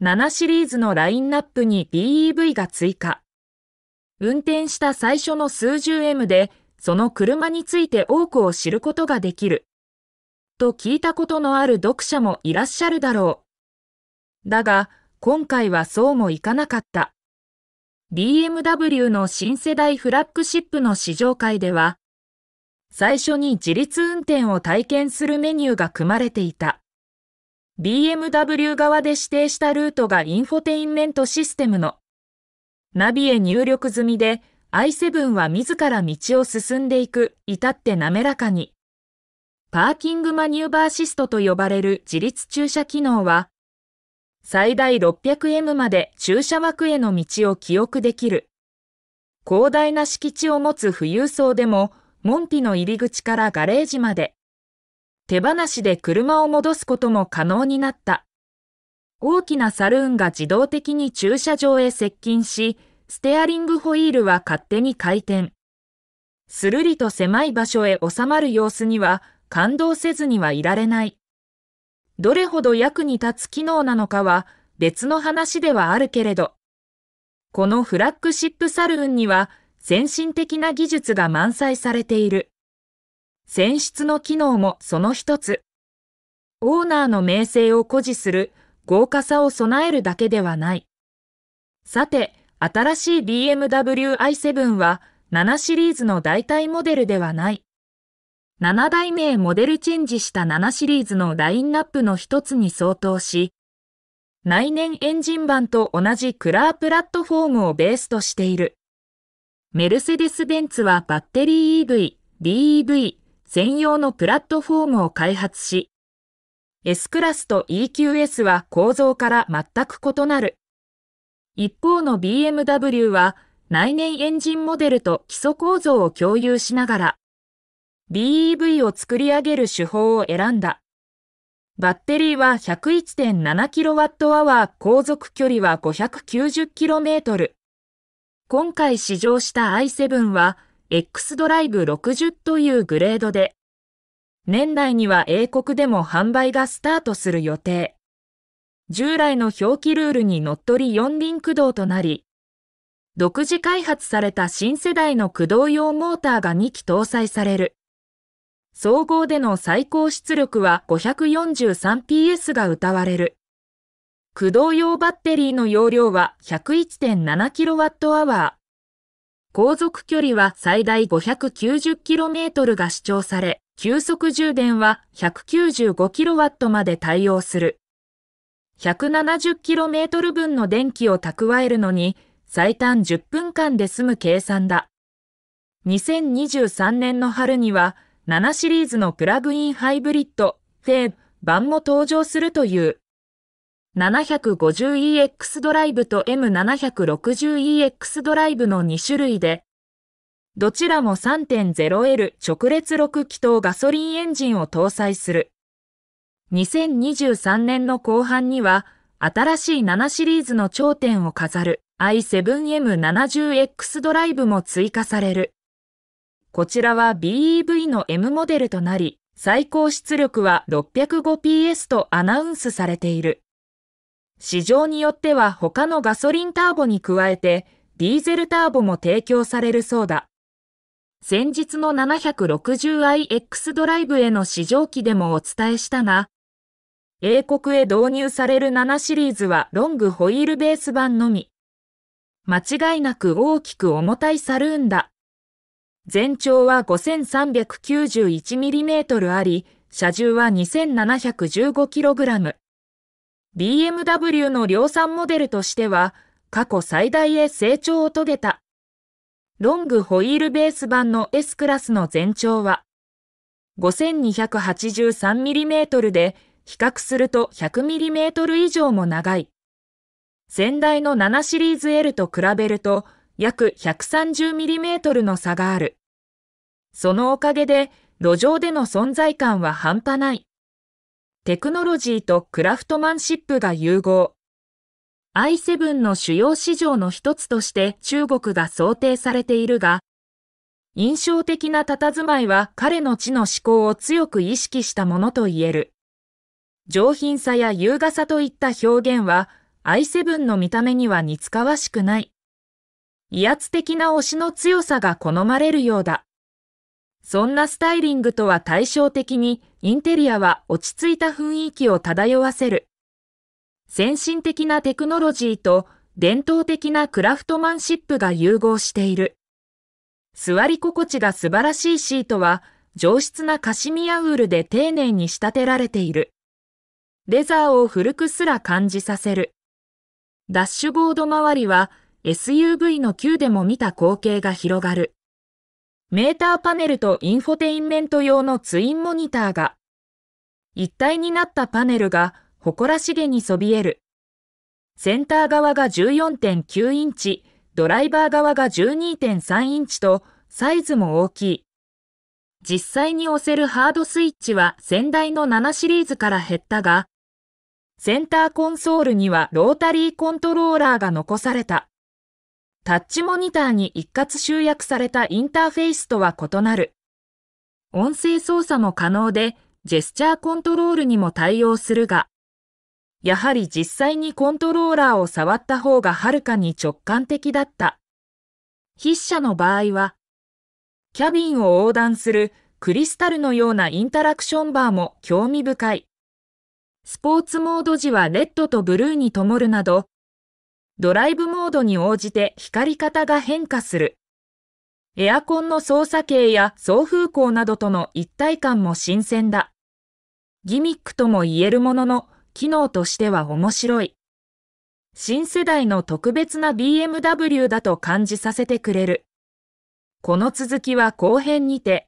7シリーズのラインナップに BEV が追加。運転した最初の数十 M で、その車について多くを知ることができる。と聞いたことのある読者もいらっしゃるだろう。だが、今回はそうもいかなかった。BMW の新世代フラッグシップの試乗会では、最初に自立運転を体験するメニューが組まれていた。BMW 側で指定したルートがインフォテインメントシステムのナビへ入力済みで i7 は自ら道を進んでいく、至って滑らかに。パーキングマニューバーシストと呼ばれる自立駐車機能は、最大 600M まで駐車枠への道を記憶できる。広大な敷地を持つ富裕層でも、門扉の入り口からガレージまで、手放しで車を戻すことも可能になった。大きなサルーンが自動的に駐車場へ接近し、ステアリングホイールは勝手に回転。するりと狭い場所へ収まる様子には感動せずにはいられない。どれほど役に立つ機能なのかは別の話ではあるけれど、このフラッグシップサルーンには先進的な技術が満載されている。選出の機能もその一つ。オーナーの名声を誇示する豪華さを備えるだけではない。さて、新しい BMW i7 は7シリーズの代替モデルではない。7代目モデルチェンジした7シリーズのラインナップの一つに相当し、内燃エンジン版と同じクラープラットフォームをベースとしている。メルセデス・ベンツはバッテリー EV、DEV、専用のプラットフォームを開発し、S クラスと EQS は構造から全く異なる。一方の BMW は内燃エンジンモデルと基礎構造を共有しながら、BEV を作り上げる手法を選んだ。バッテリーは 101.7kWh、航続距離は 590km。今回試乗した i7 は X ドライブ60というグレードで、年内には英国でも販売がスタートする予定。従来の表記ルールにのっとり四輪駆動となり、独自開発された新世代の駆動用モーターが2機搭載される。総合での最高出力は 543PS が謳われる。駆動用バッテリーの容量は 101.7kWh。航続距離は最大 590km が主張され、急速充電は 195kW まで対応する。170km 分の電気を蓄えるのに、最短10分間で済む計算だ。2023年の春には、7シリーズのプラグインハイブリッド、フェーブ、版も登場するという。750EX ドライブと M760EX ドライブの2種類で、どちらも 3.0L 直列6気筒ガソリンエンジンを搭載する。2023年の後半には、新しい7シリーズの頂点を飾る i7M70X ドライブも追加される。こちらは BEV の M モデルとなり、最高出力は 605PS とアナウンスされている。市場によっては他のガソリンターボに加えて、ディーゼルターボも提供されるそうだ。先日の 760iX ドライブへの試乗機でもお伝えしたが、英国へ導入される7シリーズはロングホイールベース版のみ。間違いなく大きく重たいサルーンだ。全長は 5391mm あり、車重は 2715kg。BMW の量産モデルとしては過去最大へ成長を遂げた。ロングホイールベース版の S クラスの全長は 5283mm で比較すると 100mm 以上も長い。先代の7シリーズ L と比べると約 130mm の差がある。そのおかげで路上での存在感は半端ない。テクノロジーとクラフトマンシップが融合。i7 の主要市場の一つとして中国が想定されているが、印象的な佇まいは彼の地の思考を強く意識したものと言える。上品さや優雅さといった表現は i7 の見た目には似つかわしくない。威圧的な推しの強さが好まれるようだ。そんなスタイリングとは対照的に、インテリアは落ち着いた雰囲気を漂わせる。先進的なテクノロジーと伝統的なクラフトマンシップが融合している。座り心地が素晴らしいシートは、上質なカシミヤウールで丁寧に仕立てられている。レザーを古くすら感じさせる。ダッシュボード周りは SUV の9でも見た光景が広がる。メーターパネルとインフォテインメント用のツインモニターが、一体になったパネルが誇らしげにそびえる。センター側が14.9インチ、ドライバー側が12.3インチとサイズも大きい。実際に押せるハードスイッチは先代の7シリーズから減ったが、センターコンソールにはロータリーコントローラーが残された。タッチモニターに一括集約されたインターフェースとは異なる。音声操作も可能で、ジェスチャーコントロールにも対応するが、やはり実際にコントローラーを触った方がはるかに直感的だった。筆者の場合は、キャビンを横断するクリスタルのようなインタラクションバーも興味深い。スポーツモード時はレッドとブルーに灯るなど、ドライブモードに応じて光り方が変化する。エアコンの操作系や送風口などとの一体感も新鮮だ。ギミックとも言えるものの、機能としては面白い。新世代の特別な BMW だと感じさせてくれる。この続きは後編にて、